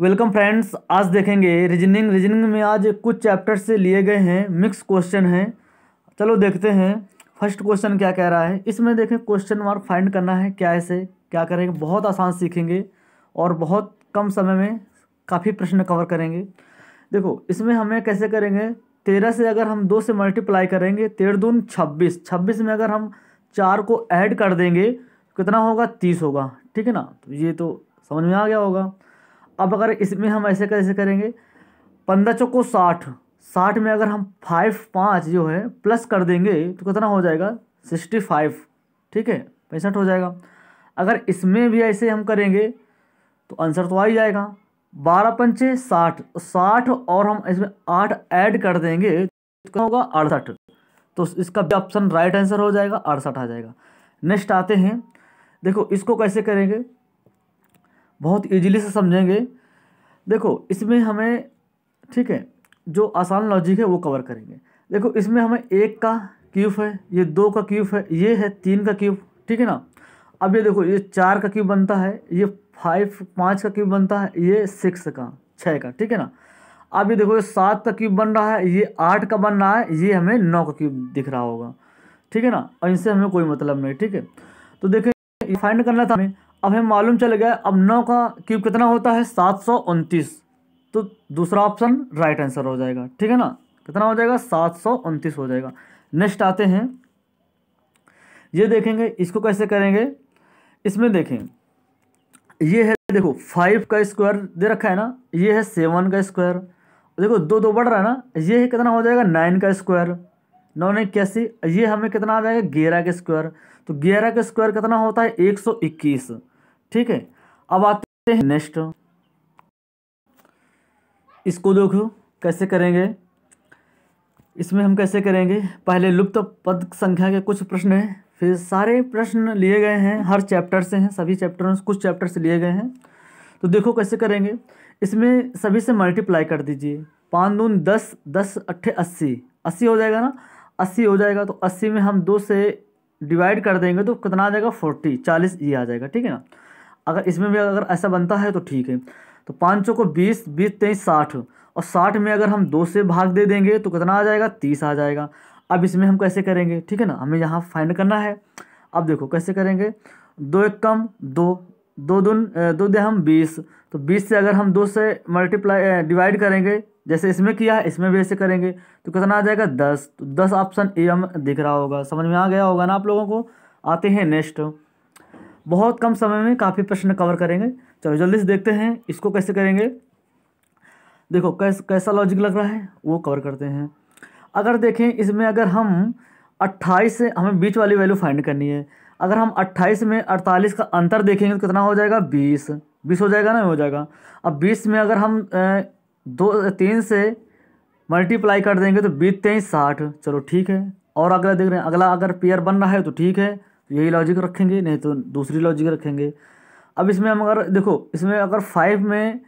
welcome friends आज देखेंगे reasoning reasoning में आज कुछ चैप्टर से लिए गए हैं मिक्स क्वेश्चन हैं चलो देखते हैं फर्स्ट क्वेश्चन क्या कह रहा है इसमें देखें क्वेश्चन मार्क फाइंड करना है क्या ऐसे क्या करेंगे बहुत आसान सीखेंगे और बहुत कम समय में काफ़ी प्रश्न कवर करेंगे देखो इसमें हमें कैसे करेंगे तेरह से अगर हम दो से मल्टीप्लाई करेंगे तेरह दून छब्बीस छब्बीस में अगर हम चार को ऐड कर देंगे कितना होगा तीस होगा ठीक है ना तो ये तो समझ में आ गया होगा अब अगर इसमें हम ऐसे कैसे करेंगे पंद्रह चौको साठ साठ में अगर हम फाइव पाँच जो है प्लस कर देंगे तो कितना हो जाएगा सिक्सटी फाइव ठीक है पैंसठ हो जाएगा अगर इसमें भी ऐसे हम करेंगे तो आंसर तो आ ही जाएगा बारह पंचे साठ तो साठ और हम इसमें आठ ऐड कर देंगे तो होगा अड़सठ तो इसका भी ऑप्शन राइट आंसर हो जाएगा अड़सठ आ जाएगा नेक्स्ट आते हैं देखो इसको कैसे करेंगे बहुत ईजिली से समझेंगे देखो इसमें हमें ठीक है जो आसान लॉजिक है वो कवर करेंगे देखो इसमें हमें एक का क्यूब है ये दो का क्यूब है ये है तीन का क्यूब ठीक है ना अब ये देखो ये चार का क्यूब बनता है ये फाइव पाँच का क्यूब बनता है ये सिक्स का छः का ठीक है ना अब ये देखो ये सात का क्यूब बन रहा है ये आठ का बन रहा है ये हमें नौ का क्यूब दिख रहा होगा ठीक है ना और इनसे हमें कोई मतलब नहीं ठीक है तो देखें फाइंड करना था हमें अब हमें मालूम चल गया अब नौ का क्यूब कितना होता है सात सौ उनतीस तो दूसरा ऑप्शन राइट आंसर हो जाएगा ठीक है ना कितना हो जाएगा सात सौ उनतीस हो जाएगा नेक्स्ट आते हैं ये देखेंगे इसको कैसे करेंगे इसमें देखें ये है देखो फाइव का स्क्वायर दे रखा है ना ये है सेवन का स्क्वायर देखो दो दो बढ़ रहा है ना ये है कितना हो जाएगा नाइन का स्क्वायर नौ नहीं कैसी ये हमें कितना आ जाएगा ग्यारह का स्क्वायर तो ग्यारह का स्क्वायर कितना होता है एक सौ इक्कीस ठीक है अब आते हैं नेक्स्ट इसको देखो कैसे करेंगे इसमें हम कैसे करेंगे पहले लुप्त पद संख्या के कुछ प्रश्न हैं फिर सारे प्रश्न लिए गए हैं हर चैप्टर से हैं सभी चैप्टर कुछ चैप्टर से लिए गए हैं तो देखो कैसे करेंगे इसमें सभी से मल्टीप्लाई कर दीजिए पाँच दून दस दस अट्ठे अस्सी अस्सी हो जाएगा ना अस्सी हो जाएगा तो अस्सी में हम दो से डिवाइड कर देंगे तो कितना आ जाएगा फोर्टी चालीस ये आ जाएगा ठीक है ना अगर इसमें भी अगर ऐसा बनता है तो ठीक है तो पाँचों को बीस बीस तेईस साठ और साठ में अगर हम दो से भाग दे देंगे तो कितना आ जाएगा तीस आ जाएगा अब इसमें हम कैसे करेंगे ठीक है ना हमें यहाँ फाइंड करना है अब देखो कैसे करेंगे दो एक कम दो दो दुन दो दे हम बीस तो बीस से अगर हम दो से मल्टीप्लाई डिवाइड करेंगे जैसे इसमें किया है इसमें भी ऐसे करेंगे तो कितना आ जाएगा दस तो दस ऑप्शन ए हम दिख रहा होगा समझ में आ गया होगा ना आप लोगों को आते हैं नेक्स्ट बहुत कम समय में काफ़ी प्रश्न कवर करेंगे चलो जल्दी से देखते हैं इसको कैसे करेंगे देखो कैस कैसा लॉजिक लग रहा है वो कवर करते हैं अगर देखें इसमें अगर हम 28 से हमें बीच वाली वैल्यू फाइंड करनी है अगर हम 28 में 48 का अंतर देखेंगे तो कितना हो जाएगा 20 20 हो जाएगा ना हो जाएगा अब 20 में अगर हम दो तीन से मल्टीप्लाई कर देंगे तो बीस तेईस साठ चलो ठीक है और अगला देख रहे हैं अगला अगर पेयर बन रहा है तो ठीक है यही लॉजिक रखेंगे नहीं तो दूसरी लॉजिक रखेंगे अब इसमें हम अगर देखो इसमें अगर फाइव में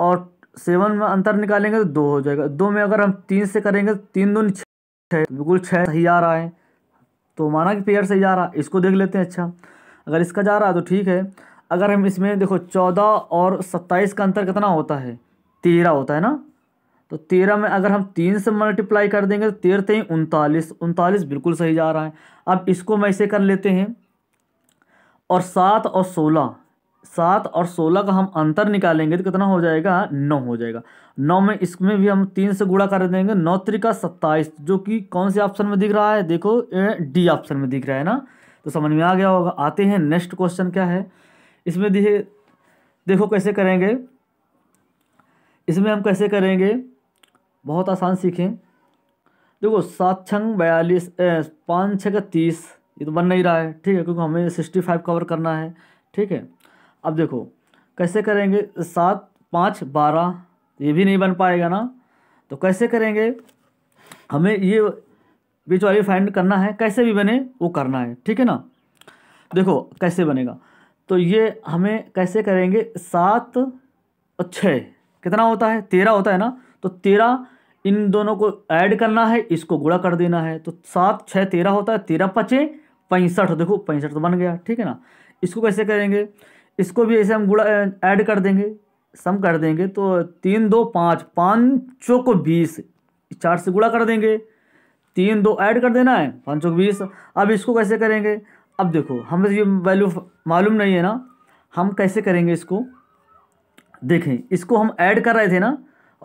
और सेवन में अंतर निकालेंगे तो दो हो जाएगा दो में अगर हम तीन से करेंगे तो तीन दो छः बिल्कुल छः सही आ रहा है तो माना कि पेयर सही जा रहा है इसको देख लेते हैं अच्छा अगर इसका जा रहा है तो ठीक है अगर हम इसमें देखो चौदह और सत्ताईस का अंतर कितना होता है तेरह होता है ना तो तेरह में अगर हम तीन से मल्टीप्लाई कर देंगे तो तेरह तेई उनतालीस उनतालीस बिल्कुल सही जा रहा है अब इसको हम ऐसे कर लेते हैं और सात और सोलह सात और सोलह का हम अंतर निकालेंगे तो कितना हो जाएगा नौ हो जाएगा नौ में इसमें भी हम तीन से गुड़ा कर देंगे नौ त्रिका सत्ताईस जो कि कौन से ऑप्शन में दिख रहा है देखो डी ऑप्शन में दिख रहा है ना तो समझ में आ गया होगा आते हैं नेक्स्ट क्वेश्चन क्या है इसमें दिखे देखो कैसे करेंगे इसमें हम कैसे करेंगे बहुत आसान सीखें देखो सात छंग बयालीस पाँच छः का तीस ये तो बन नहीं रहा है ठीक है क्योंकि हमें सिक्सटी फाइव कवर करना है ठीक है अब देखो कैसे करेंगे सात पाँच बारह ये भी नहीं बन पाएगा ना तो कैसे करेंगे हमें ये बीच वाली फाइंड करना है कैसे भी बने वो करना है ठीक है ना देखो कैसे बनेगा तो ये हमें कैसे करेंगे सात और छः कितना होता है तेरह होता है ना तो तेरह इन दोनों को ऐड करना है इसको गुड़ा कर देना है तो सात छः तेरह होता है तेरह पचे पैंसठ देखो पैंसठ तो बन गया ठीक है ना इसको कैसे करेंगे इसको भी ऐसे हम गुड़ा ऐड कर देंगे सम कर देंगे तो तीन दो पाँच पाँचों को बीस चार से गुड़ा कर देंगे तीन दो ऐड कर देना है पाँचों को बीस अब इसको कैसे करेंगे अब देखो हमें ये वैल्यू मालूम नहीं है ना हम कैसे करेंगे इसको देखें इसको हम ऐड कर रहे थे ना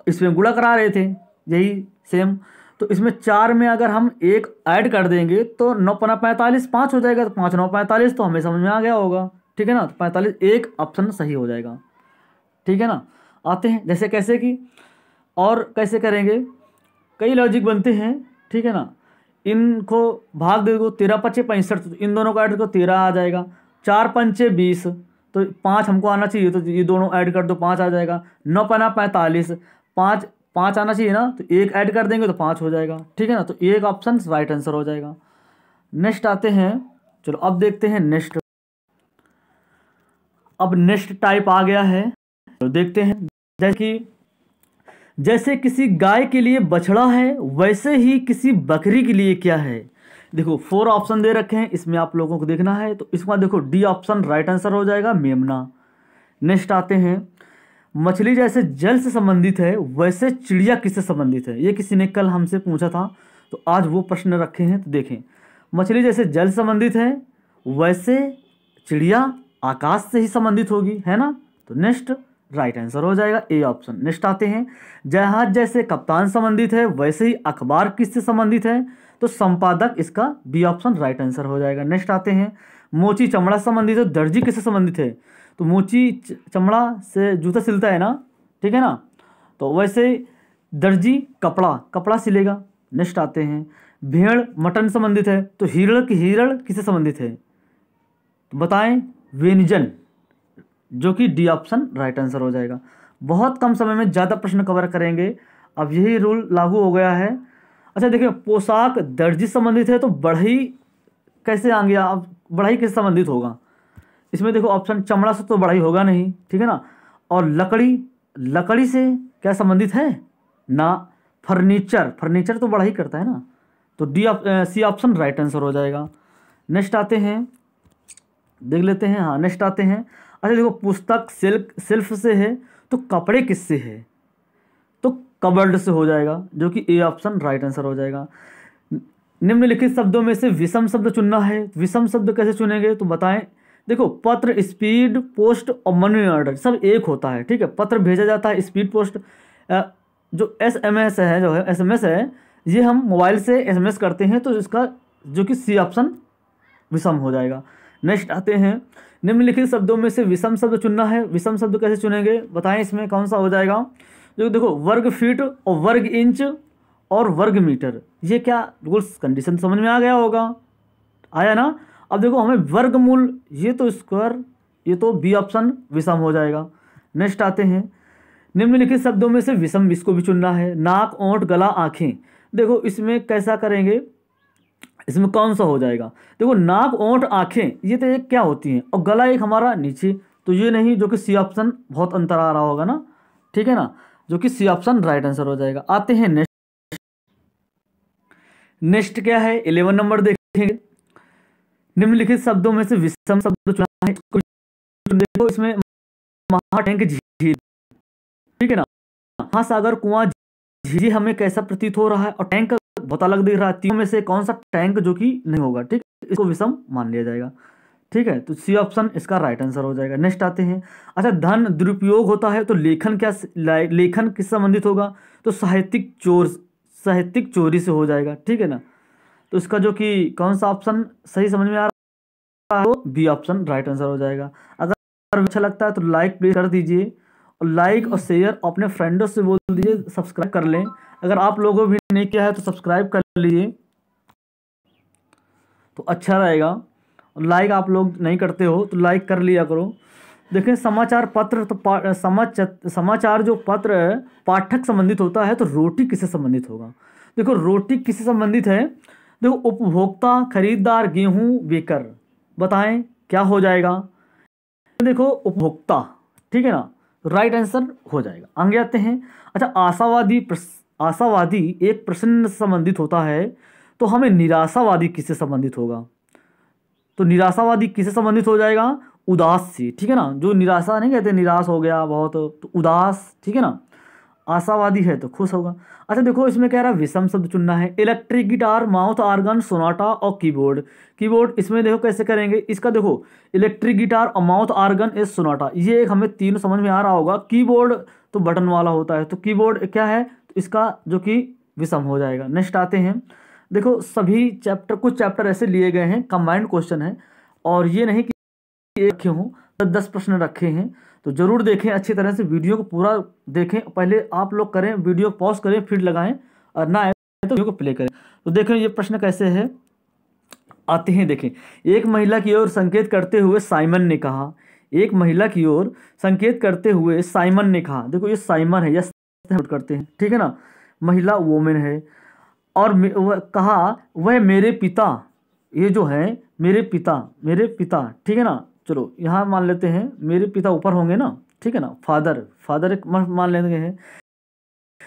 इसमें गुड़ा करा रहे थे यही सेम तो इसमें चार में अगर हम एक ऐड कर देंगे तो नौ पना पैंतालीस पाँच हो जाएगा तो पाँच नौ पैंतालीस तो हमें समझ में आ गया होगा ठीक है ना तो पैंतालीस एक ऑप्शन सही हो जाएगा ठीक है ना आते हैं जैसे कैसे कि और कैसे करेंगे कई लॉजिक बनते हैं ठीक है ना इनको भाग दे दो तेरह पच्चे पैंसठ तो इन दोनों को ऐड करो तेरह आ जाएगा चार पंचे बीस तो पाँच हमको आना चाहिए तो ये दोनों ऐड कर दो पाँच आ जाएगा नौ पना पैंतालीस पाँच पाँच आना चाहिए ना तो एक ऐड कर देंगे तो पाँच हो जाएगा ठीक है ना तो एक ऑप्शन राइट आंसर हो जाएगा नेक्स्ट आते हैं चलो अब देखते हैं नेक्स्ट अब नेक्स्ट टाइप आ गया है तो देखते हैं जैसे कि जैसे किसी गाय के लिए बछड़ा है वैसे ही किसी बकरी के लिए क्या है देखो फोर ऑप्शन दे रखे हैं इसमें आप लोगों को देखना है तो इसमें देखो डी ऑप्शन राइट आंसर हो जाएगा मेमना नेक्स्ट आते हैं मछली जैसे जल से संबंधित है वैसे चिड़िया किससे संबंधित है ये किसी ने कल हमसे पूछा था तो आज वो प्रश्न रखे हैं तो देखें मछली जैसे जल संबंधित है वैसे चिड़िया आकाश से ही संबंधित होगी है ना तो नेक्स्ट राइट आंसर हो जाएगा ए ऑप्शन नेक्स्ट आते हैं जहाज जैसे कप्तान संबंधित है वैसे ही अखबार किससे संबंधित है तो संपादक इसका बी ऑप्शन राइट आंसर हो जाएगा नेक्स्ट आते हैं मोची चमड़ा संबंधित है दर्जी किससे संबंधित है तो मोची चमड़ा से जूता सिलता है ना ठीक है ना तो वैसे दर्जी कपड़ा कपड़ा सिलेगा नेक्स्ट आते हैं भेड़ मटन संबंधित है तो हिरण हिरण किसे संबंधित है तो बताएं व्यंजन जो कि डी ऑप्शन राइट आंसर हो जाएगा बहुत कम समय में ज़्यादा प्रश्न कवर करेंगे अब यही रूल लागू हो गया है अच्छा देखिए पोशाक दर्जी संबंधित है तो बढ़ई कैसे आ गया अब बढ़ई किस संबंधित होगा इसमें देखो ऑप्शन चमड़ा से तो बड़ा ही होगा नहीं ठीक है ना और लकड़ी लकड़ी से क्या संबंधित है ना फर्नीचर फर्नीचर तो बड़ा ही करता है ना तो D C option right answer हो जाएगा नेक्स्ट आते हैं देख लेते हैं हाँ नेक्स्ट आते हैं अच्छा देखो पुस्तक सिल्क सिल्फ से है तो कपड़े किससे है तो कबर्ड से हो जाएगा जो कि ए ऑप्शन राइट आंसर हो जाएगा निम्नलिखित शब्दों में से विषम शब्द चुनना है विषम शब्द कैसे चुनेंगे तो बताएं देखो पत्र स्पीड पोस्ट और मनी ऑर्डर सब एक होता है ठीक है पत्र भेजा जाता है स्पीड पोस्ट जो एस एम एस है जो है एस एम एस है ये हम मोबाइल से एस एम एस करते हैं तो इसका जो कि सी ऑप्शन विषम हो जाएगा नेक्स्ट आते हैं निम्नलिखित शब्दों में से विषम शब्द चुनना है विषम शब्द कैसे चुनेंगे बताएं इसमें कौन सा हो जाएगा जो देखो वर्ग फीट और वर्ग इंच और वर्ग मीटर ये क्या बिल्कुल कंडीशन समझ में आ गया होगा आया ना अब देखो हमें वर्गमूल ये तो स्क्वायर ये तो बी ऑप्शन विषम हो जाएगा नेक्स्ट आते हैं निम्नलिखित शब्दों में से विषम इसको भी चुनना है नाक ओंठ गला आँखें देखो इसमें कैसा करेंगे इसमें कौन सा हो जाएगा देखो नाक ओंठ आँखें ये तो एक क्या होती हैं और गला एक हमारा नीचे तो ये नहीं जो कि सी ऑप्शन बहुत अंतर आ रहा होगा ना ठीक है ना जो कि सी ऑप्शन राइट आंसर हो जाएगा आते हैं नेक्स्ट नेक्स्ट क्या है इलेवन नंबर देखेंगे निम्नलिखित शब्दों में से विषम शब्द तो चुना है देखो इसमें महाटैंक झील ठीक है ना महासागर कुआं झीझी हमें कैसा प्रतीत हो रहा है और टैंक बहुत अलग दिख रहा है तीनों में से कौन सा टैंक जो कि नहीं होगा ठीक इसको विषम मान लिया जाएगा ठीक है तो सी ऑप्शन इसका राइट आंसर हो जाएगा नेक्स्ट आते हैं अच्छा धन दुरुपयोग होता है तो लेखन क्या लेखन किस संबंधित होगा तो साहित्यिक चोर साहित्यिक चोरी से हो जाएगा ठीक है ना तो इसका जो कि कौन सा ऑप्शन सही समझ में आ रहा है बी ऑप्शन राइट आंसर हो जाएगा अगर अच्छा लगता है तो लाइक प्लीज कर दीजिए और लाइक और शेयर अपने फ्रेंडों से बोल दीजिए सब्सक्राइब कर लें अगर आप लोगों भी नहीं किया है तो सब्सक्राइब कर लीजिए तो अच्छा रहेगा लाइक आप लोग नहीं करते हो तो लाइक कर लिया करो देखें समाचार पत्र तो समाचार समाचार जो पत्र है पाठक संबंधित होता है तो रोटी किससे संबंधित होगा देखो रोटी किससे संबंधित है देखो उपभोक्ता खरीदार गेहूं बेकर बताएं क्या हो जाएगा देखो उपभोक्ता ठीक है ना राइट आंसर हो जाएगा आगे आते हैं अच्छा आशावादी आशावादी एक प्रश्न संबंधित होता है तो हमें निराशावादी किससे संबंधित होगा तो निराशावादी किससे संबंधित हो जाएगा उदास से ठीक है ना जो निराशा नहीं कहते निराश हो गया बहुत तो उदास ठीक है ना आशावादी है तो खुश होगा अच्छा देखो इसमें कह रहा है विषम शब्द चुनना है electric guitar mouth organ sonata और कीबोर्ड कीबोर्ड इसमें देखो कैसे करेंगे इसका देखो इलेक्ट्रिक गिटार और माउथ आर्गन इज सोनाटा ये एक हमें तीनों समझ में आ रहा होगा कीबोर्ड तो बटन वाला होता है तो कीबोर्ड क्या है तो इसका जो कि विषम हो जाएगा नेक्स्ट आते हैं देखो सभी चैप्टर कुछ चैप्टर ऐसे लिए गए हैं कंबाइंड क्वेश्चन है और ये नहीं कि रखे हों दस प्रश्न रखे हैं तो ज़रूर देखें अच्छी तरह से वीडियो को पूरा देखें पहले आप लोग करें वीडियो पॉज करें फिर लगाएं और ना आए तो वीडियो को प्ले करें तो देखें ये प्रश्न कैसे है आते हैं देखें एक महिला की ओर संकेत करते हुए साइमन ने कहा एक महिला की ओर संकेत करते हुए साइमन ने कहा देखो ये साइमन है यह करते हैं ठीक है ना महिला वोमेन है और वह कहा वह मेरे पिता ये जो है मेरे पिता मेरे पिता ठीक है ना चलो यहाँ मान लेते हैं मेरे पिता ऊपर होंगे ना ठीक है ना फादर फादर एक मान लेते हैं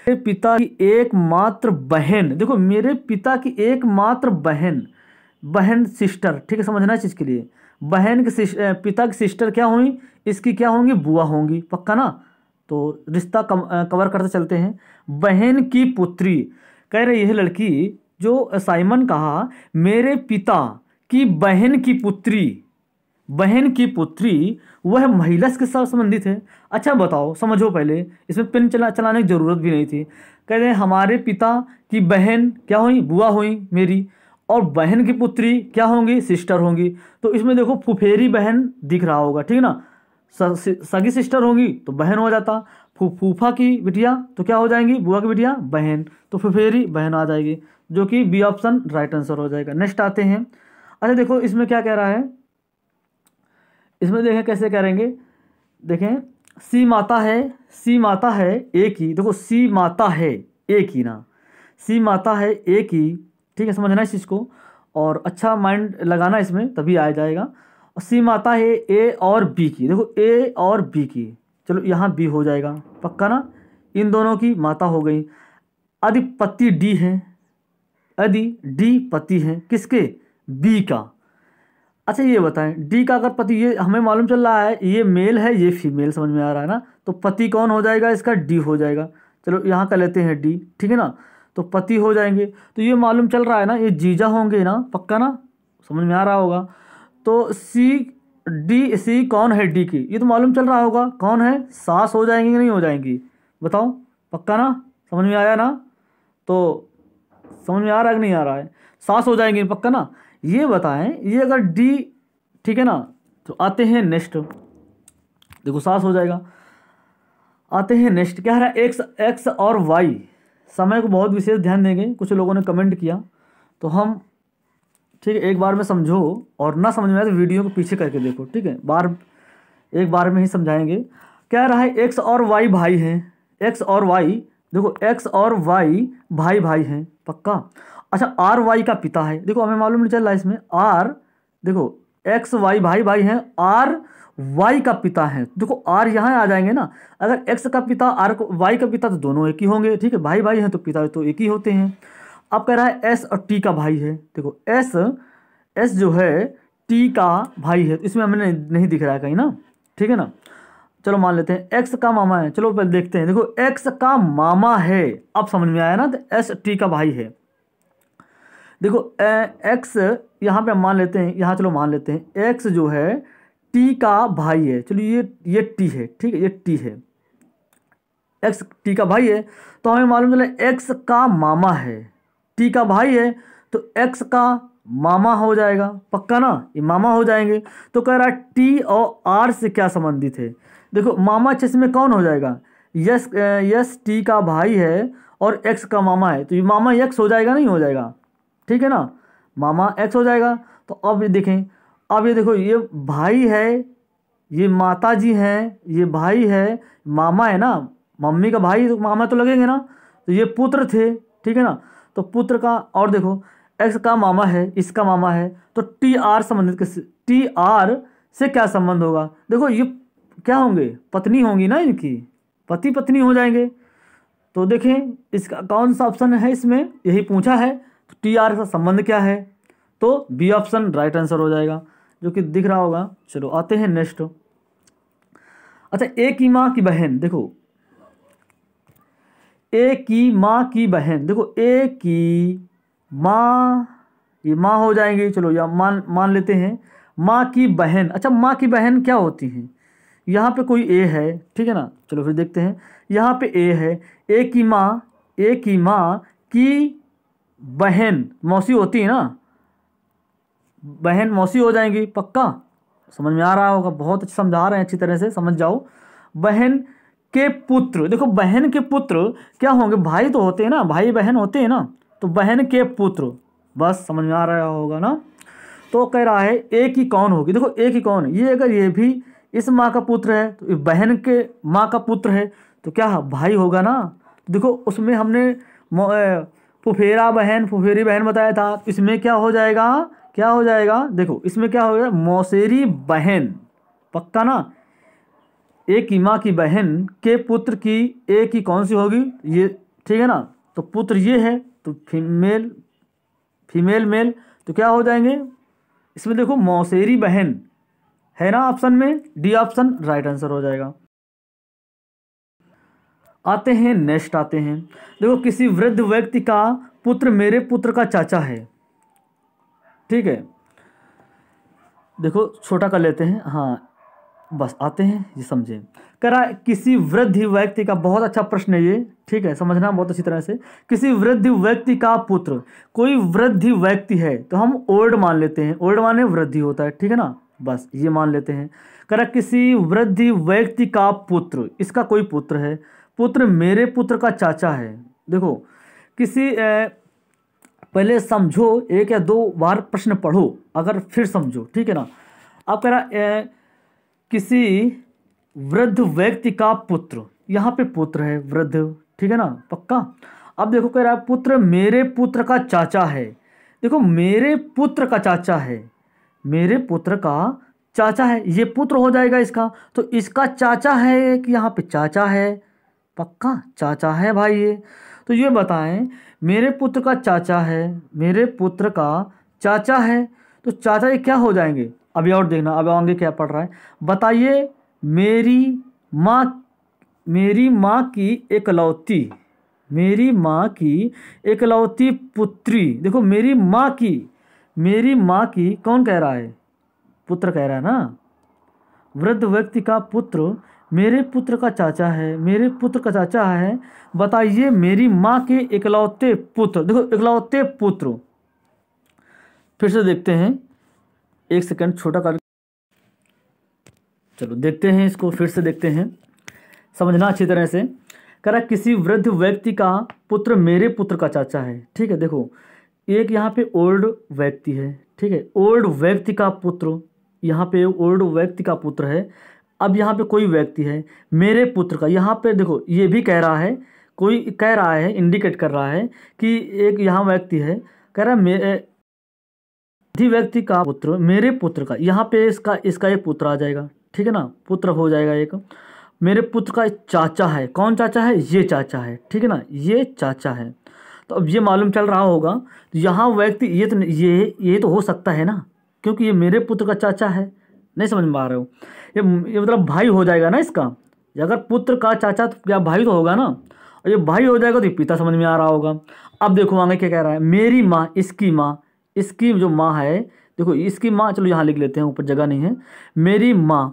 मेरे पिता की एकमात्र बहन देखो मेरे पिता की एकमात्र बहन बहन सिस्टर ठीक है समझना चीज़ के लिए बहन के पिता की सिस्टर क्या हुई इसकी क्या होंगी बुआ होंगी पक्का ना तो रिश्ता कवर करते चलते हैं बहन की पुत्री कह रही है लड़की जो साइमन कहा मेरे पिता की बहन की पुत्री बहन की पुत्री वह महिला के साथ संबंधित है अच्छा बताओ समझो पहले इसमें पेन चला चलाने की ज़रूरत भी नहीं थी कह रहे हमारे पिता की बहन क्या हुई बुआ हुई मेरी और बहन की पुत्री क्या होंगी सिस्टर होंगी तो इसमें देखो फुफेरी बहन दिख रहा होगा ठीक है ना सगी सिस्टर होंगी तो बहन हो जाता फूफा की बिटिया तो क्या हो जाएंगी बुआ की बिटिया बहन तो फुफेरी बहन आ जाएगी जो कि बी ऑप्शन राइट आंसर हो जाएगा नेक्स्ट आते हैं अच्छा देखो इसमें क्या कह रहा है इसमें देखें कैसे करेंगे देखें सी माता है सी माता है एक ही देखो सी माता है एक ही ना सी माता है एक ही ठीक है समझना इस चीज़ को और अच्छा माइंड लगाना इसमें तभी आ जाएगा और सी माता है ए और बी की देखो ए और बी की चलो यहाँ बी हो जाएगा पक्का ना इन दोनों की माता हो गई अधिपति डी है अधि डी पति है किसके बी का अच्छा ये बताएं डी का अगर पति ये हमें मालूम चल रहा है ये मेल है ये फीमेल समझ में आ रहा है ना तो पति कौन हो जाएगा इसका डी हो जाएगा चलो यहाँ का लेते हैं डी ठीक है ना तो पति हो जाएंगे तो ये मालूम चल रहा है ना ये जीजा होंगे ना पक्का ना समझ में आ रहा होगा तो सी डी सी कौन है डी की ये तो मालूम चल रहा होगा कौन है सास हो जाएंगी नहीं हो जाएंगी बताओ पक्का ना समझ में आया ना तो समझ में आ रहा है कि नहीं आ रहा है सास हो जाएंगे पक्का ना ये बताएं ये अगर डी ठीक है ना तो आते हैं नेक्स्ट देखो सास हो जाएगा आते हैं नेक्स्ट क्या है एक्स एक्स और वाई समय को बहुत विशेष ध्यान देंगे कुछ लोगों ने कमेंट किया तो हम ठीक है एक बार में समझो और ना समझ में आए तो वीडियो को पीछे करके देखो ठीक है बार एक बार में ही समझाएंगे क्या रहा है एक्स और वाई भाई हैं एक्स और वाई देखो एक्स और वाई भाई भाई हैं पक्का अच्छा आर वाई का पिता है देखो हमें मालूम नहीं चल रहा इसमें आर देखो एक्स वाई भाई भाई हैं आर वाई का पिता है देखो आर यहाँ आ जाएंगे ना अगर एक्स का पिता आर को वाई का पिता तो दोनों एक ही होंगे ठीक है भाई भाई हैं तो पिता तो एक ही होते हैं अब कह रहा है एस और टी का भाई है देखो एस एस जो है टी का भाई है इसमें हमें नहीं दिख रहा है कहीं ना ठीक है ना चलो मान लेते हैं एक्स का मामा है चलो पहले देखते हैं देखो एक्स का मामा है अब समझ में आया ना तो एस टी का भाई है देखो एक्स यहाँ पे मान लेते हैं यहाँ चलो मान लेते हैं एक्स जो है टी का भाई है चलो ये ये टी है ठीक है ये टी है एक्स टी का भाई है तो हमें मालूम चले एक्स का मामा है टी का भाई है तो एक्स का मामा हो जाएगा पक्का ना ये मामा हो जाएंगे तो कह रहा है टी और आर से क्या संबंधित है देखो मामा चेस में कौन हो जाएगा यस यस टी का भाई है और एक्स का मामा है तो ये मामा यक्स हो जाएगा नहीं हो जाएगा ठीक है ना मामा एक्स हो जाएगा तो अब ये देखें अब ये देखो ये भाई है ये माता जी हैं ये भाई है मामा है ना मम्मी का भाई तो मामा तो लगेंगे ना तो ये पुत्र थे ठीक है ना तो पुत्र का और देखो एक्स का मामा है इसका मामा है तो टी आर संबंधित टी आर से क्या संबंध होगा देखो ये क्या होंगे पत्नी होंगी ना इनकी पति पत्नी हो जाएंगे तो देखें इसका कौन सा ऑप्शन है इसमें यही पूछा है टी आर का संबंध क्या है तो बी ऑप्शन राइट आंसर हो जाएगा जो कि दिख रहा होगा चलो आते हैं नेक्स्ट अच्छा ए की माँ की बहन देखो ए की माँ की बहन देखो ए की माँ ये माँ हो जाएंगे चलो या मान मान लेते हैं माँ की बहन अच्छा माँ की बहन क्या होती है यहाँ पे कोई ए है ठीक है ना चलो फिर देखते हैं यहाँ पे ए है ए की माँ ए की माँ की बहन मौसी होती है ना बहन मौसी हो जाएंगी पक्का समझ में आ रहा होगा बहुत अच्छा समझा रहे हैं अच्छी तरह से समझ जाओ बहन के पुत्र देखो बहन के पुत्र क्या होंगे भाई तो होते हैं ना भाई बहन होते हैं ना तो बहन के पुत्र बस समझ में आ रहा होगा ना तो कह रहा है एक ही कौन होगी देखो एक ही कौन ये अगर ये भी इस माँ का पुत्र है तो बहन के माँ का पुत्र है तो क्या भाई होगा ना देखो उसमें हमने तो फुफेरा बहन तो फुफेरी बहन बताया था तो इसमें क्या हो जाएगा क्या हो जाएगा देखो इसमें क्या हो गया मौसेरी बहन पक्का ना एक ही माँ की बहन के पुत्र की एक ही कौन सी होगी ये ठीक है ना तो पुत्र ये है तो फीमेल फीमेल मेल तो क्या हो जाएंगे इसमें देखो मौसेरी बहन है ना ऑप्शन में डी ऑप्शन राइट आंसर हो जाएगा आते हैं नेक्स्ट आते हैं देखो किसी वृद्ध व्यक्ति का पुत्र मेरे पुत्र का चाचा है ठीक है देखो छोटा कर लेते हैं हाँ बस आते हैं ये समझे करा किसी वृद्ध व्यक्ति का बहुत अच्छा प्रश्न है ये ठीक है समझना बहुत अच्छी तरह से किसी वृद्ध व्यक्ति का पुत्र कोई वृद्ध व्यक्ति है तो हम ओल्ड मान लेते हैं ओल्ड माने वृद्धि होता है ठीक है ना बस ये मान लेते हैं करा किसी वृद्ध व्यक्ति का पुत्र इसका कोई पुत्र है पुत्र मेरे पुत्र का चाचा है देखो किसी पहले समझो एक या दो बार प्रश्न पढ़ो अगर फिर समझो ठीक है ना अब कह रहा किसी वृद्ध व्यक्ति का पुत्र यहाँ पे पुत्र है वृद्ध ठीक है ना पक्का अब देखो कह रहा है पुत्र मेरे पुत्र का चाचा है देखो मेरे पुत्र का चाचा है मेरे पुत्र का चाचा है ये पुत्र हो जाएगा इसका तो इसका चाचा है कि यहाँ पे चाचा है पक्का चाचा है भाई ये तो ये बताएं मेरे पुत्र का चाचा है मेरे पुत्र का चाचा है तो चाचा ये क्या हो जाएंगे अभी और देखना अब आगे क्या पढ़ रहा है बताइए मेरी माँ मेरी माँ की एकलौती मेरी माँ की एकलौती पुत्री देखो मेरी माँ की मेरी माँ की कौन कह रहा है पुत्र कह रहा है ना वृद्ध व्यक्ति का पुत्र मेरे पुत्र का चाचा है मेरे पुत्र का चाचा है बताइए मेरी माँ के इकलौते पुत्र देखो इकलौते पुत्र फिर से देखते हैं एक सेकंड छोटा कर चलो देखते हैं इसको फिर से देखते हैं समझना अच्छी तरह से कह रहा किसी वृद्ध व्यक्ति का पुत्र मेरे पुत्र का चाचा है ठीक है देखो एक यहाँ पे ओल्ड व्यक्ति है ठीक है ओल्ड व्यक्ति का पुत्र यहाँ पे ओल्ड व्यक्ति का पुत्र है अब यहाँ पे कोई व्यक्ति है मेरे पुत्र का यहाँ पे देखो ये भी कह रहा है कोई कह रहा है इंडिकेट कर रहा है कि एक यहाँ व्यक्ति है कह रहा है मे व्यक्ति का पुत्र मेरे पुत्र का यहाँ पे इसका इसका एक पुत्र आ जाएगा ठीक है ना पुत्र हो जाएगा एक मेरे पुत्र का चाचा है कौन चाचा है ये चाचा है ठीक है ना ये चाचा है तो अब ये मालूम चल रहा होगा तो यहाँ व्यक्ति ये तो ये ये तो हो सकता है ना क्योंकि ये मेरे पुत्र का चाचा है नहीं समझ में आ रहे हो ये ये मतलब भाई हो जाएगा ना इसका अगर पुत्र का चाचा तो क्या भाई तो होगा ना और ये भाई हो जाएगा तो ये पिता समझ में आ रहा होगा अब देखो आगे क्या कह रहा है मेरी माँ इसकी माँ इसकी जो माँ है देखो इसकी माँ चलो यहाँ लिख लेते हैं ऊपर जगह नहीं है मेरी माँ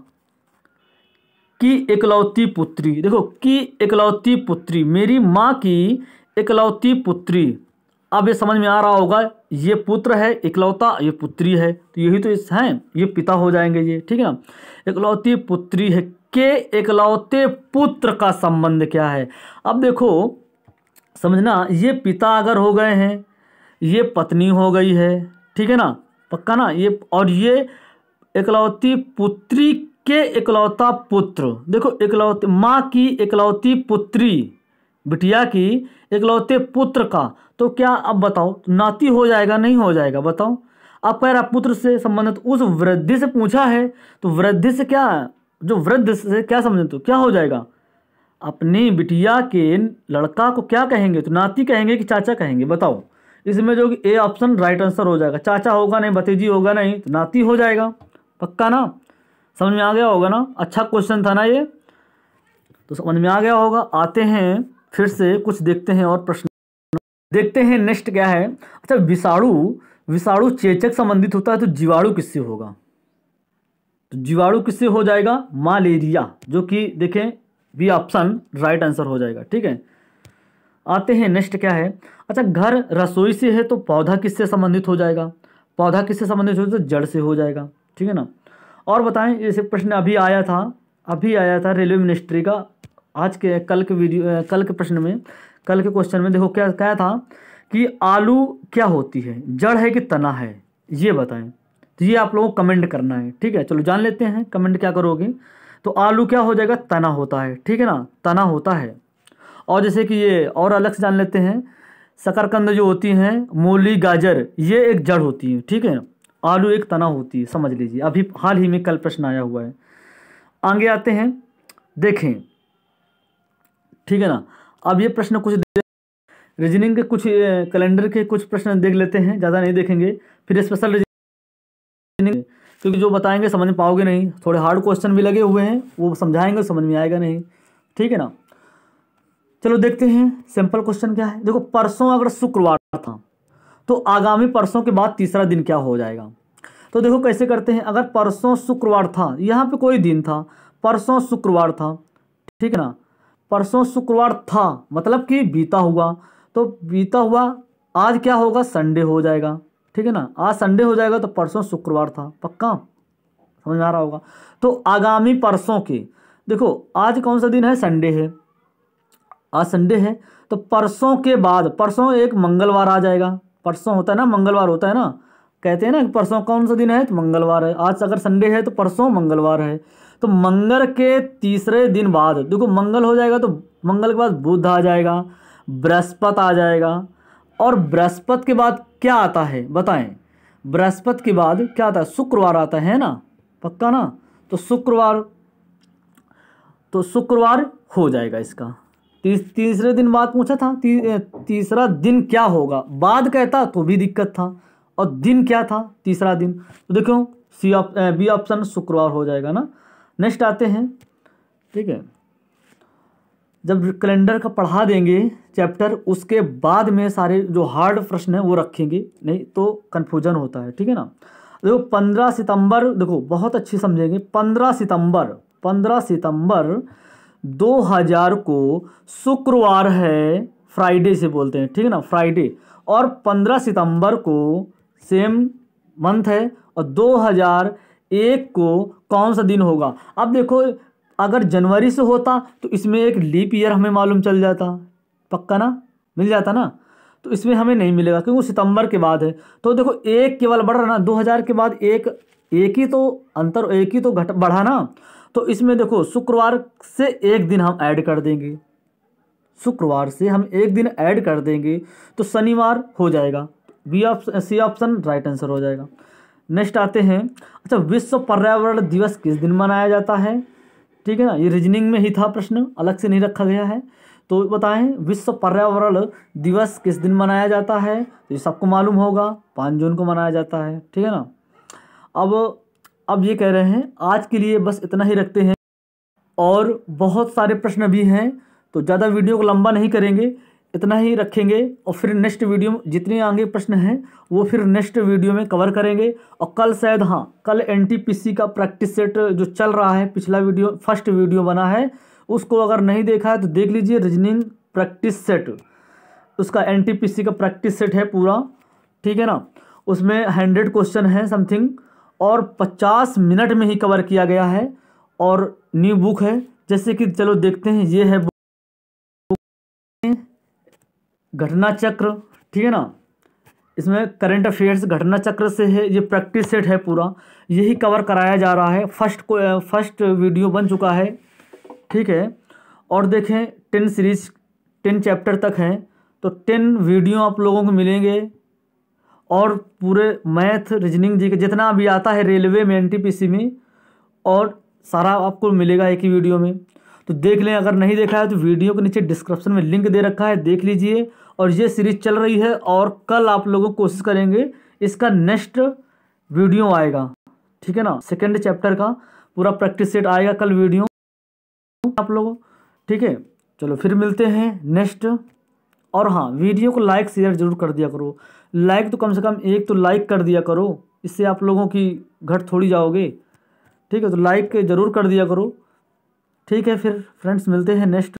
की इकलौती पुत्री देखो की इकलौती पुत्री मेरी माँ की इकलौती पुत्री अब ये समझ में आ रहा होगा ये पुत्र है इकलौता ये पुत्री है तो यही तो इस हैं ये पिता हो जाएंगे ये ठीक है ना इकलौती पुत्री है के इकलौते पुत्र का संबंध क्या है अब देखो समझना ये पिता अगर हो गए हैं ये पत्नी हो गई है ठीक है ना पक्का ना ये और ये इकलौती पुत्री के इकलौता पुत्र देखो इकलौती माँ की इकलौती पुत्री बिटिया की इकलौते पुत्र का तो क्या अब बताओ नाती हो जाएगा नहीं हो जाएगा बताओ अब रहा पुत्र से संबंधित उस वृद्धि से पूछा है तो वृद्धि से क्या जो वृद्ध से क्या समझते हो क्या हो जाएगा अपनी बिटिया के लड़का को क्या कहेंगे तो नाती कहेंगे कि चाचा कहेंगे बताओ इसमें जो ए ऑप्शन राइट आंसर हो जाएगा चाचा होगा नहीं भतीजी होगा नहीं तो नाती हो जाएगा पक्का ना समझ में आ गया होगा ना अच्छा क्वेश्चन था ना ये तो समझ में आ गया होगा आते हैं फिर से कुछ देखते हैं और प्रश्न देखते हैं नेक्स्ट क्या है अच्छा विषाणु विषाणु चेचक संबंधित होता है तो जीवाणु किससे होगा तो जीवाणु किससे हो जाएगा मलेरिया जो कि देखें बी ऑप्शन राइट आंसर हो जाएगा ठीक है आते हैं नेक्स्ट क्या है अच्छा घर रसोई से है तो पौधा किससे संबंधित हो जाएगा पौधा किससे संबंधित हो तो जड़ से हो जाएगा ठीक है ना और बताएं जैसे प्रश्न अभी आया था अभी आया था रेलवे मिनिस्ट्री का आज के कल के वीडियो कल के प्रश्न में कल के क्वेश्चन में देखो क्या क्या था कि आलू क्या होती है जड़ है कि तना है ये बताएं तो ये आप लोगों को कमेंट करना है ठीक है चलो जान लेते हैं कमेंट क्या करोगे तो आलू क्या हो जाएगा तना होता है ठीक है ना तना होता है और जैसे कि ये और अलग से जान लेते हैं शकरकंद जो होती हैं मूली गाजर ये एक जड़ होती है ठीक है आलू एक तना होती है समझ लीजिए अभी हाल ही में कल प्रश्न आया हुआ है आगे आते हैं देखें ठीक है ना अब ये प्रश्न कुछ रीजनिंग के कुछ कैलेंडर के कुछ प्रश्न देख लेते हैं ज़्यादा नहीं देखेंगे फिर स्पेशल रीजनिंग क्योंकि जो बताएंगे समझ में पाओगे नहीं थोड़े हार्ड क्वेश्चन भी लगे हुए हैं वो समझाएंगे समझ में आएगा नहीं ठीक है ना चलो देखते हैं सिंपल क्वेश्चन क्या है देखो परसों अगर शुक्रवार था तो आगामी परसों के बाद तीसरा दिन क्या हो जाएगा तो देखो कैसे करते हैं अगर परसों शुक्रवार था यहाँ पे कोई दिन था परसों शुक्रवार था ठीक है ना परसों शुक्रवार था मतलब कि बीता हुआ तो बीता हुआ आज क्या होगा संडे हो जाएगा ठीक है ना आज संडे हो जाएगा तो परसों शुक्रवार था पक्का समझ में आ रहा होगा तो आगामी परसों के देखो आज कौन सा दिन है संडे है आज संडे है तो परसों के बाद परसों एक मंगलवार आ जाएगा परसों होता है ना मंगलवार होता है ना कहते हैं ना परसों कौन सा दिन है तो मंगलवार है आज अगर संडे है तो परसों मंगलवार है तो मंगल के तीसरे दिन बाद देखो मंगल हो जाएगा तो मंगल के बाद बुध आ जाएगा बृहस्पत आ जाएगा और बृहस्पत के बाद क्या आता है बताएं बृहस्पत के बाद क्या आता है शुक्रवार आता है ना पक्का ना तो शुक्रवार तो शुक्रवार हो जाएगा इसका तीस तीसरे दिन बाद पूछा था ती, तीसरा दिन क्या होगा बाद कहता तो भी दिक्कत था और दिन क्या था तीसरा दिन तो देखो सी ऑप बी ऑप्शन शुक्रवार हो जाएगा ना नेक्स्ट आते हैं ठीक है जब कैलेंडर का पढ़ा देंगे चैप्टर उसके बाद में सारे जो हार्ड प्रश्न है वो रखेंगे नहीं तो कन्फ्यूजन होता है ठीक है ना देखो पंद्रह सितंबर देखो बहुत अच्छी समझेंगे पंद्रह सितंबर पंद्रह सितंबर दो हजार को शुक्रवार है फ्राइडे से बोलते हैं ठीक है ना फ्राइडे और पंद्रह सितंबर को सेम मंथ है और दो हजार एक को कौन सा दिन होगा अब देखो अगर जनवरी से होता तो इसमें एक लीप ईयर हमें मालूम चल जाता पक्का ना मिल जाता ना तो इसमें हमें नहीं मिलेगा क्योंकि सितंबर के बाद है तो देखो एक केवल बढ़ रहा ना दो हज़ार के बाद एक एक ही तो अंतर एक ही तो घट बढ़ा ना तो इसमें देखो शुक्रवार से एक दिन हम ऐड कर देंगे शुक्रवार से हम एक दिन ऐड कर देंगे तो शनिवार हो जाएगा B option C option right answer हो जाएगा नेक्स्ट आते हैं अच्छा विश्व पर्यावरण दिवस किस दिन मनाया जाता है ठीक है ना ये रीजनिंग में ही था प्रश्न अलग से नहीं रखा गया है तो बताएं विश्व पर्यावरण दिवस किस दिन मनाया जाता है तो ये सबको मालूम होगा पाँच जून को मनाया जाता है ठीक है ना अब अब ये कह रहे हैं आज के लिए बस इतना ही रखते हैं और बहुत सारे प्रश्न भी हैं तो ज़्यादा वीडियो को लंबा नहीं करेंगे इतना ही रखेंगे और फिर नेक्स्ट वीडियो जितने आगे प्रश्न हैं वो फिर नेक्स्ट वीडियो में कवर करेंगे और कल शायद हाँ कल एनटीपीसी का प्रैक्टिस सेट जो चल रहा है पिछला वीडियो फर्स्ट वीडियो बना है उसको अगर नहीं देखा है तो देख लीजिए रीजनिंग प्रैक्टिस सेट उसका एन का प्रैक्टिस सेट है पूरा ठीक है ना उसमें हंड्रेड क्वेश्चन है समथिंग और पचास मिनट में ही कवर किया गया है और न्यू बुक है जैसे कि चलो देखते हैं ये है घटना चक्र ठीक है ना इसमें करंट अफेयर्स घटना चक्र से है ये प्रैक्टिस सेट है पूरा यही कवर कराया जा रहा है फर्स्ट को फर्स्ट वीडियो बन चुका है ठीक है और देखें टेन सीरीज टेन चैप्टर तक है तो टेन वीडियो आप लोगों को मिलेंगे और पूरे मैथ रीजनिंग जी के जितना भी आता है रेलवे में एन में और सारा आपको मिलेगा एक ही वीडियो में तो देख लें अगर नहीं देखा है तो वीडियो के नीचे डिस्क्रिप्शन में लिंक दे रखा है देख लीजिए और ये सीरीज चल रही है और कल आप लोगों कोशिश करेंगे इसका नेक्स्ट वीडियो आएगा ठीक है ना सेकेंड चैप्टर का पूरा प्रैक्टिस सेट आएगा कल वीडियो आप लोगों ठीक है चलो फिर मिलते हैं नेक्स्ट और हाँ वीडियो को लाइक शेयर जरूर कर दिया करो लाइक तो कम से कम एक तो लाइक कर दिया करो इससे आप लोगों की घट थोड़ी जाओगे ठीक है तो लाइक ज़रूर कर दिया करो ठीक है फिर फ्रेंड्स मिलते हैं नेक्स्ट